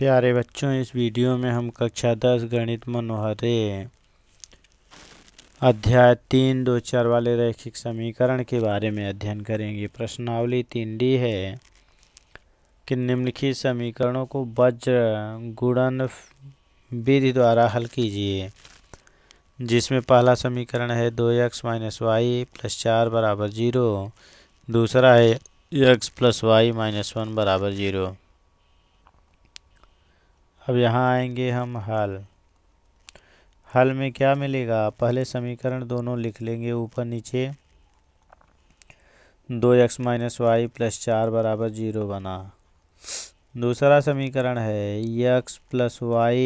प्यारे बच्चों इस वीडियो में हम कक्षा दस गणित मनोहरे अध्याय तीन दो चार वाले रैखिक समीकरण के बारे में अध्ययन करेंगे प्रश्नावली तीन डी है कि निम्नलिखित समीकरणों को वज्र गुणन विधि द्वारा हल कीजिए जिसमें पहला समीकरण है दो एक्स माइनस वाई प्लस चार बराबर जीरो दूसरा है X plus Y minus one बराबर जीरो अब यहाँ आएंगे हम हल हल में क्या मिलेगा पहले समीकरण दोनों लिख लेंगे ऊपर नीचे दो एक्स माइनस वाई प्लस चार बराबर जीरो बना दूसरा समीकरण है X plus Y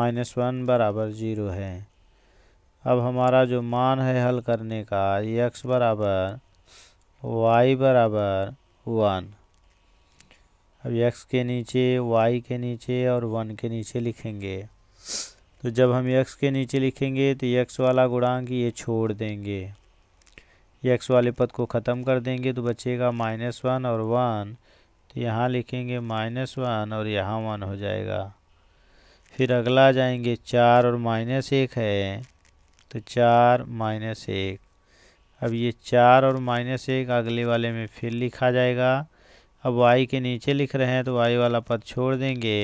minus one बराबर जीरो है अब हमारा जो मान है हल करने का यक्स बराबर वाई बराबर वन अब एक्स के नीचे वाई के नीचे और वन के नीचे लिखेंगे तो जब हम एक्स के नीचे लिखेंगे तो एक्स वाला गुणांक ये छोड़ देंगे एक्स वाले पद को ख़त्म कर देंगे तो बचेगा माइनस वन और वन तो यहाँ लिखेंगे माइनस वन और यहाँ वन हो जाएगा फिर अगला जाएंगे चार और माइनस एक है तो चार माइनस एक अब ये चार और माइनस एक अगले वाले में फिर लिखा जाएगा अब वाई के नीचे लिख रहे हैं तो वाई वाला पद छोड़ देंगे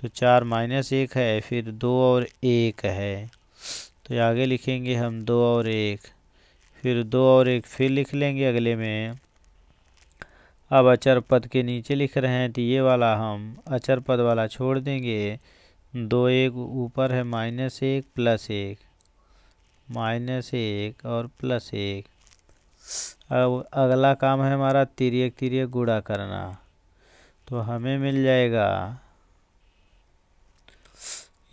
तो चार माइनस एक है फिर दो और एक है तो आगे लिखेंगे हम दो और एक फिर दो और एक फिर लिख लेंगे अगले में अब अचर पद के नीचे लिख रहे हैं तो ये वाला हम अचर पद वाला छोड़ देंगे दो एक ऊपर है माइनस एक प्लस एक माइनस एक और प्लस एक अब अगला काम है हमारा तिरक तिरक गुड़ा करना तो हमें मिल जाएगा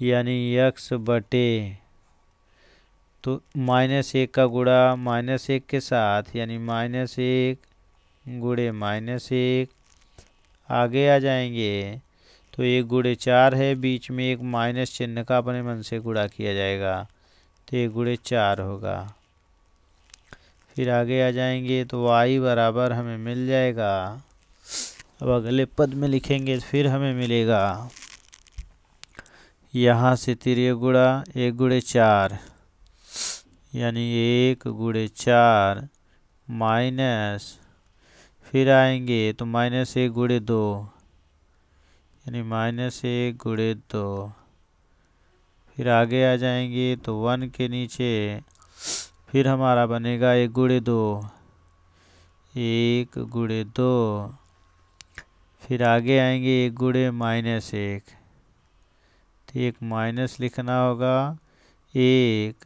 यानी यक्स बटे तो माइनस एक का गुड़ा माइनस एक के साथ यानी माइनस एक गुड़े माइनस एक आगे आ जाएंगे तो एक गुड़े चार है बीच में एक माइनस चिन्ह का अपने मन से गुड़ा किया जाएगा तो एक गुड़े चार होगा फिर आगे आ जाएंगे तो वाई बराबर हमें मिल जाएगा अब अगले पद में लिखेंगे तो फिर हमें मिलेगा यहाँ से तिरय गुड़ा एक गुड़े चार यानी एक गुड़े चार माइनस फिर आएंगे तो माइनस एक गुड़े दो यानी माइनस एक गुड़े दो फिर आगे आ जाएंगे तो वन के नीचे फिर हमारा बनेगा एक गुड़े दो एक गुड़े दो फिर आगे आएंगे एक गुड़े माइनस एक तो एक माइनस लिखना होगा एक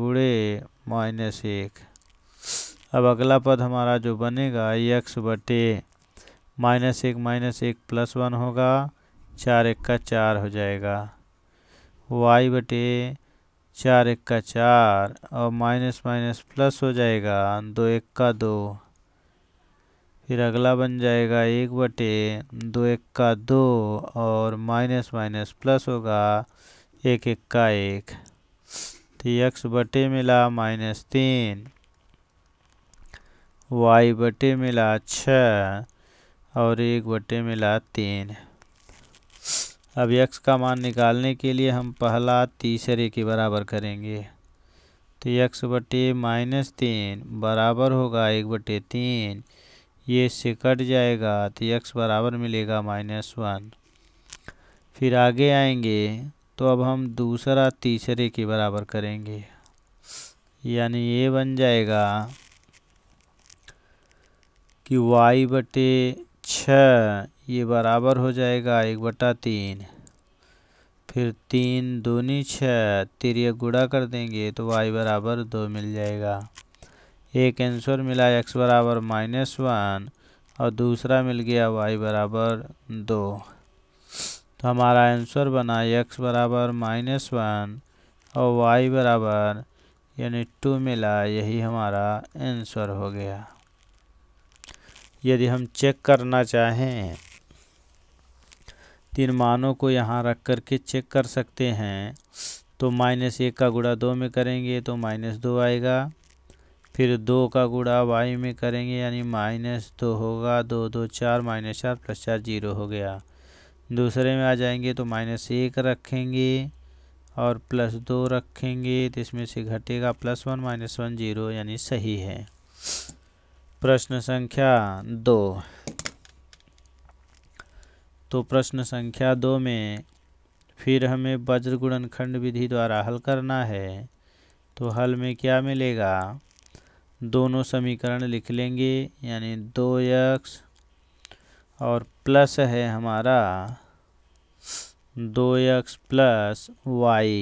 गुड़े माइनस एक अब अगला पद हमारा जो बनेगा यक्स बटे माइनस एक माइनस एक प्लस वन होगा चार एक का चार हो जाएगा वाई बटे चार एक का चार और माइनस माइनस प्लस हो जाएगा दो एक का दो फिर अगला बन जाएगा एक बटे दो एक का दो और माइनस माइनस प्लस होगा एक एक का एक तो एक बटे मिला माइनस तीन वाई बटे मिला छः और एक बटे मिला तीन अब x का मान निकालने के लिए हम पहला तीसरे के बराबर करेंगे तो x बटे माइनस तीन बराबर होगा एक बटे तीन ये इससे कट जाएगा तो x बराबर मिलेगा माइनस वन फिर आगे आएंगे तो अब हम दूसरा तीसरे के बराबर करेंगे यानी ये बन जाएगा कि y बटे छ ये बराबर हो जाएगा एक बटा तीन फिर तीन दूनी छः तिरय गुड़ा कर देंगे तो वाई बराबर दो मिल जाएगा एक आंसर मिला एक्स बराबर माइनस वन और दूसरा मिल गया वाई बराबर दो तो हमारा आंसर बना एक्स बराबर माइनस वन और वाई बराबर यानी टू मिला यही हमारा आंसर हो गया यदि हम चेक करना चाहें तीन मानों को यहाँ रख कर के चेक कर सकते हैं तो माइनस एक का गुड़ा दो में करेंगे तो माइनस दो आएगा फिर दो का गुड़ा वाई में करेंगे यानी माइनस दो होगा दो दो चार माइनस चार प्लस चार जीरो हो गया दूसरे में आ जाएंगे तो माइनस एक रखेंगे और प्लस दो रखेंगे तो इसमें से घटेगा plus one minus one zero यानी सही है प्रश्न संख्या दो तो प्रश्न संख्या दो में फिर हमें वज्र खंड विधि द्वारा हल करना है तो हल में क्या मिलेगा दोनों समीकरण लिख लेंगे यानी दो यक्स और प्लस है हमारा दो यक्स प्लस वाई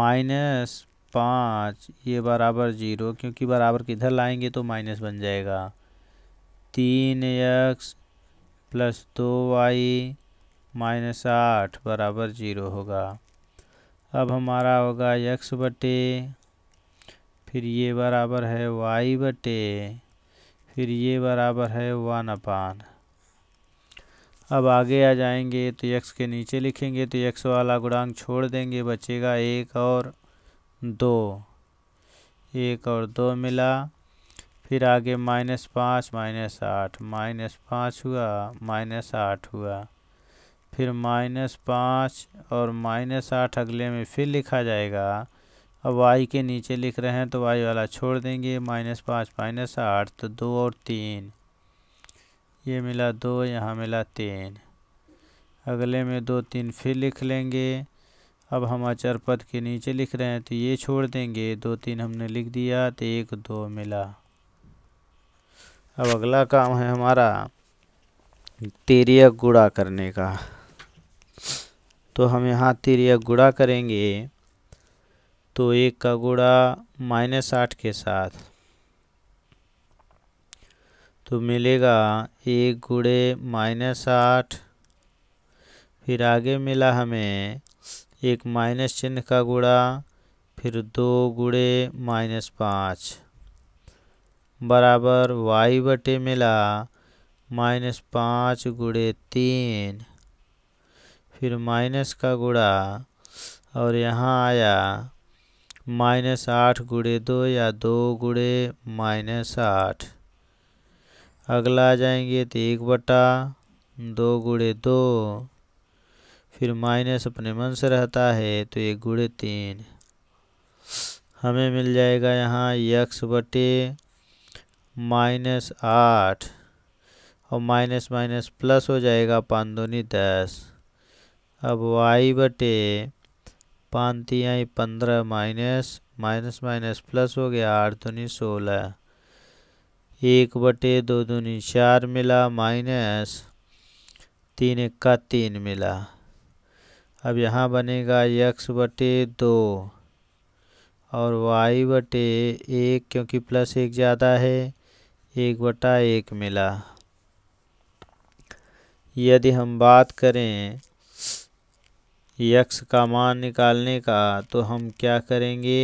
माइनस पाँच ये बराबर ज़ीरो क्योंकि बराबर किधर लाएंगे तो माइनस बन जाएगा तीन एक्स प्लस दो वाई माइनस आठ बराबर ज़ीरो होगा अब हमारा होगा एक्स बटे फिर ये बराबर है वाई बटे फिर ये बराबर है वन अपान अब आगे आ जाएंगे तो एक्स के नीचे लिखेंगे तो एक्स वाला गुणांक छोड़ देंगे बचेगा एक और दो एक और दो मिला फिर आगे माइनस पाँच माइनस आठ माइनस पाँच हुआ माइनस आठ हुआ फिर माइनस पाँच और माइनस आठ अगले में फिर लिखा जाएगा अब वाई के नीचे लिख रहे हैं तो वाई वाला छोड़ देंगे माइनस पाँच माइनस आठ तो दो और तीन ये मिला दो यहाँ मिला तीन अगले में दो तीन फिर लिख लेंगे अब हम समाचार पद के नीचे लिख रहे हैं तो ये छोड़ देंगे दो तीन हमने लिख दिया तो एक दो मिला अब अगला काम है हमारा तिरक गुड़ा करने का तो हम यहाँ तिरक गुड़ा करेंगे तो एक का गुड़ा माइनस आठ के साथ तो मिलेगा एक गुड़े माइनस आठ फिर आगे मिला हमें एक माइनस चिन्ह का गुड़ा फिर दो गुड़े माइनस पाँच बराबर वाई बटे मिला माइनस पाँच गुड़े तीन फिर माइनस का गुड़ा और यहाँ आया माइनस आठ गुड़े दो या दो गुड़े माइनस आठ अगला आ जाएंगे तो एक बटा दो गुड़े दो फिर माइनस अपने मन से रहता है तो ये गुड़े तीन हमें मिल जाएगा यहाँ यक्स बटे माइनस आठ और माइनस माइनस प्लस हो जाएगा पान दोनी दस अब वाई बटे पाँच तिहाई पंद्रह माइनस माइनस माइनस प्लस हो गया आठ दूनी सोलह एक बटे दो दूनी चार मिला माइनस तीन इक्का तीन मिला अब यहाँ बनेगा यक्स बटे दो और वाई बटे एक क्योंकि प्लस एक ज़्यादा है एक बटा एक मिला यदि हम बात करें यक्स का मान निकालने का तो हम क्या करेंगे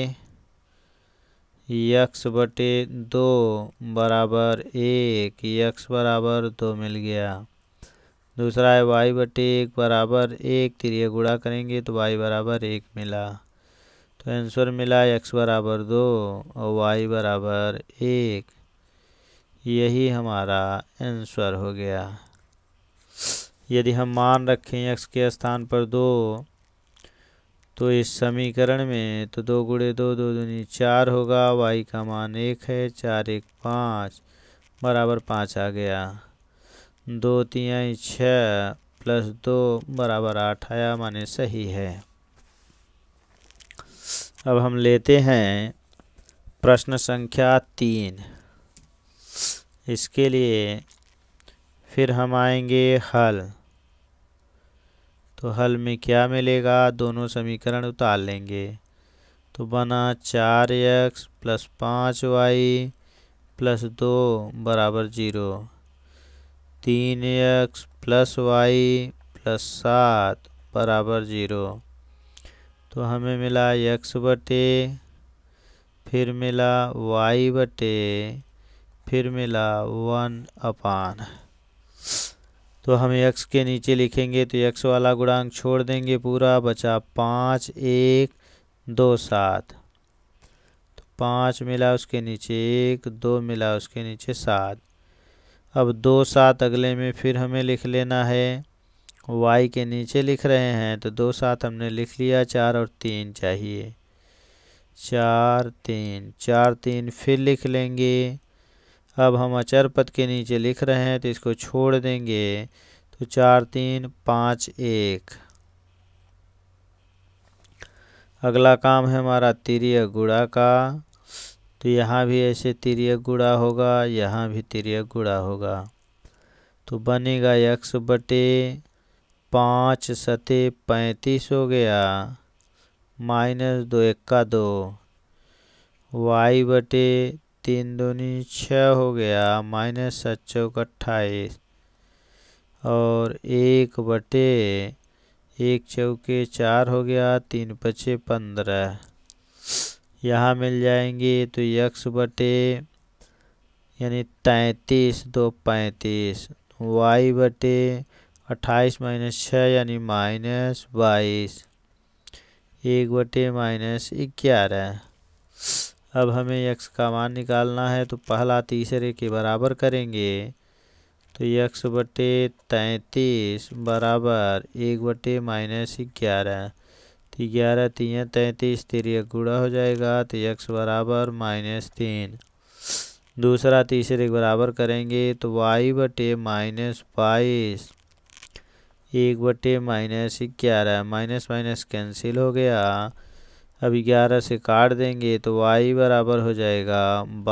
यक्स बटे दो बराबर एक यक्स बराबर दो मिल गया दूसरा है वाई बटे एक बराबर एक तिरिया गुड़ा करेंगे तो वाई बराबर एक मिला तो आंसर मिला एक्स बराबर दो और वाई बराबर एक यही हमारा आंसर हो गया यदि हम मान रखें एक्स के स्थान पर दो तो इस समीकरण में तो दो गुड़े दो दो दूनी चार होगा वाई का मान एक है चार एक पाँच बराबर पाँच आ गया दो तिहाई छः प्लस दो बराबर आठ आया माने सही है अब हम लेते हैं प्रश्न संख्या तीन इसके लिए फिर हम आएंगे हल तो हल में क्या मिलेगा दोनों समीकरण उतार लेंगे तो बना चार एक्स प्लस पाँच वाई प्लस दो बराबर जीरो तीन एक्स प्लस वाई प्लस सात बराबर ज़ीरो तो हमें मिला एक्स बटे फिर मिला वाई बटे फिर मिला वन अपान तो हम एक्स के नीचे लिखेंगे तो एक्स वाला गुणांक छोड़ देंगे पूरा बचा पाँच एक दो सात तो पाँच मिला उसके नीचे एक दो मिला उसके नीचे सात अब दो सात अगले में फिर हमें लिख लेना है वाई के नीचे लिख रहे हैं तो दो सात हमने लिख लिया चार और तीन चाहिए चार तीन चार तीन फिर लिख लेंगे अब हम अचर पद के नीचे लिख रहे हैं तो इसको छोड़ देंगे तो चार तीन पाँच एक अगला काम है हमारा तिरिया गुड़ा का तो यहाँ भी ऐसे तिरक गुड़ा होगा यहाँ भी तिरक गुड़ा होगा तो बनेगा एक्स बटे पाँच सते पैंतीस हो गया माइनस दो इक्का दो वाई बटे तीन दूनी छः हो गया माइनस सात चौक अट्ठाईस और एक बटे एक चौके चार हो गया तीन पचे पंद्रह यहाँ मिल जाएंगे तो यक्स बटे यानी तैंतीस दो पैंतीस वाई बटे अट्ठाईस माइनस छः यानी माइनस बाईस एक बटे माइनस ग्यारह अब हमें यक्स का मान निकालना है तो पहला तीसरे के बराबर करेंगे तो यक्स बटे तैंतीस बराबर एक बटे माइनस ग्यारह कि ग्यारह तीन तैंतीस तिरक गुड़ा हो जाएगा तो यक्स बराबर माइनस तीन दूसरा तीसरे के बराबर करेंगे तो वाई बटे माइनस बाईस एक बटे माइनस ग्यारह माइनस माइनस कैंसिल हो गया अब ग्यारह से काट देंगे तो वाई बराबर हो जाएगा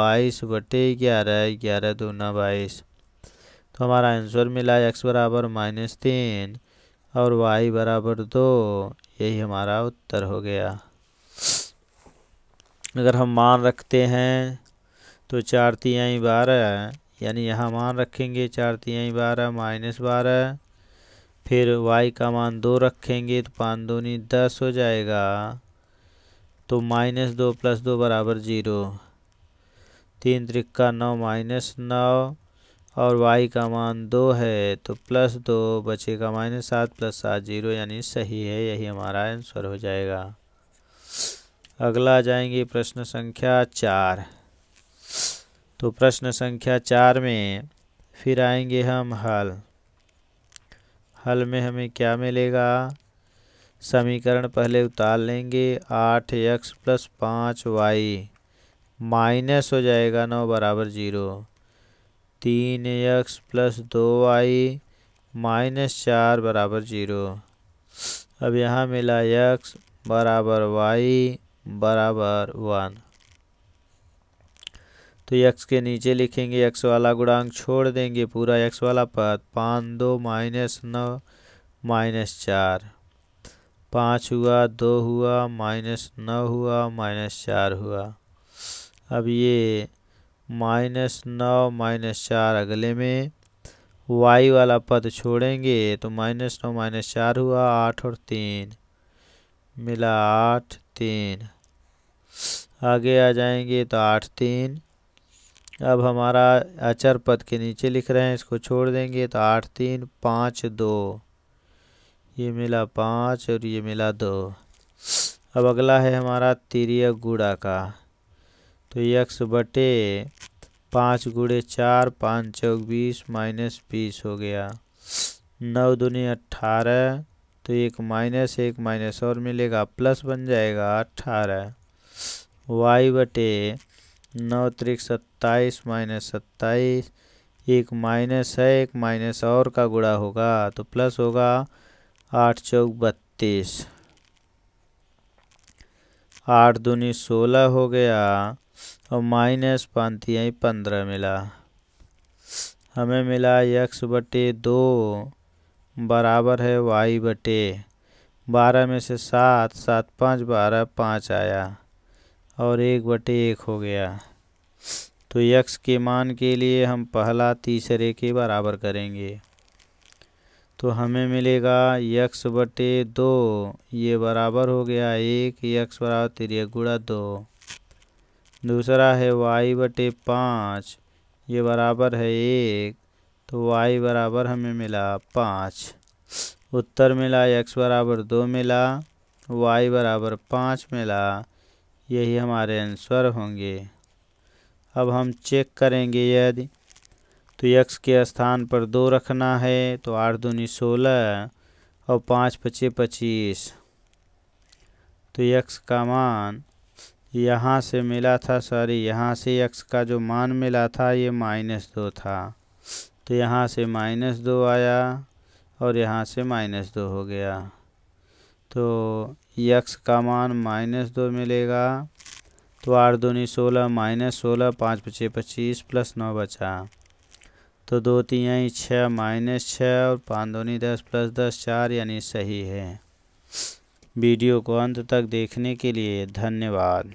बाईस बटे ग्यारह ग्यारह दूना बाईस तो हमारा आंसर मिला एक्स बराबर माइनस तीन और वाई बराबर दो यही हमारा उत्तर हो गया अगर हम मान रखते हैं तो चार तियाई बारह यानी यहाँ मान रखेंगे चार तियाई बारह माइनस बारह फिर y का मान दो रखेंगे तो पाँच दूनी दस हो जाएगा तो माइनस दो प्लस दो बराबर ज़ीरो तीन त्रिक्का नौ माइनस नौ और y का मान दो है तो प्लस दो बचेगा माइनस सात प्लस सात जीरो यानी सही है यही हमारा आंसर हो जाएगा अगला जाएंगे प्रश्न संख्या चार तो प्रश्न संख्या चार में फिर आएंगे हम हल हल में हमें क्या मिलेगा समीकरण पहले उतार लेंगे आठ एक्स प्लस पाँच वाई माइनस हो जाएगा नौ बराबर जीरो तीन एक्स प्लस दो आई माइनस चार बराबर जीरो अब यहाँ मिला एक्स बराबर वाई बराबर वन तो एक्स के नीचे लिखेंगे एक्स वाला गुणांक छोड़ देंगे पूरा एक्स वाला पद पाँच दो माइनस नौ माइनस चार पाँच हुआ दो हुआ माइनस नौ हुआ माइनस चार हुआ अब ये माइनस नौ माइनस चार अगले में वाई वाला पद छोड़ेंगे तो माइनस नौ माइनस चार हुआ आठ और तीन मिला आठ तीन आगे आ जाएंगे तो आठ तीन अब हमारा अचर पद के नीचे लिख रहे हैं इसको छोड़ देंगे तो आठ तीन पाँच दो ये मिला पाँच और ये मिला दो अब अगला है हमारा तिरिया गुड़ा का तो यक्स बटे पाँच गुड़े चार पाँच चौक बीस माइनस बीस हो गया नौ दुनी अट्ठारह तो एक माइनस एक माइनस और मिलेगा प्लस बन जाएगा अट्ठारह वाई बटे नौ त्रिक सत्ताईस माइनस सत्ताईस एक माइनस है एक माइनस और का गुड़ा होगा तो प्लस होगा आठ चौक बत्तीस आठ दूनी सोलह हो गया और माइनस पाँच यही पंद्रह मिला हमें मिला यक्स बटे दो बराबर है वाई बटे बारह में से सात सात पाँच बारह पाँच आया और एक बटे एक हो गया तो यक्स के मान के लिए हम पहला तीसरे के बराबर करेंगे तो हमें मिलेगा यक्स बटे दो ये बराबर हो गया एक यक्स बराबर तिरिया गुड़ा दो दूसरा है वाई बटे पाँच ये बराबर है एक तो वाई बराबर हमें मिला पाँच उत्तर मिला एक्स बराबर दो मिला वाई बराबर पाँच मिला यही हमारे आंसर होंगे अब हम चेक करेंगे यदि तो यक्स के स्थान पर दो रखना है तो आठ दूनी सोलह और पाँच पचे पच्चीस तो यक्स का मान यहाँ से मिला था सॉरी यहाँ से एक्स का जो मान मिला था ये माइनस दो था तो यहाँ से माइनस दो आया और यहाँ से माइनस दो हो गया तो यक्स का मान माइनस दो मिलेगा तो आठ दूनी सोलह माइनस सोलह पाँच पचे पच्चीस प्लस नौ बचा तो दो तीन छः माइनस छः और पाँच दूनी दस प्लस दस चार यानी सही है वीडियो को अंत तक देखने के लिए धन्यवाद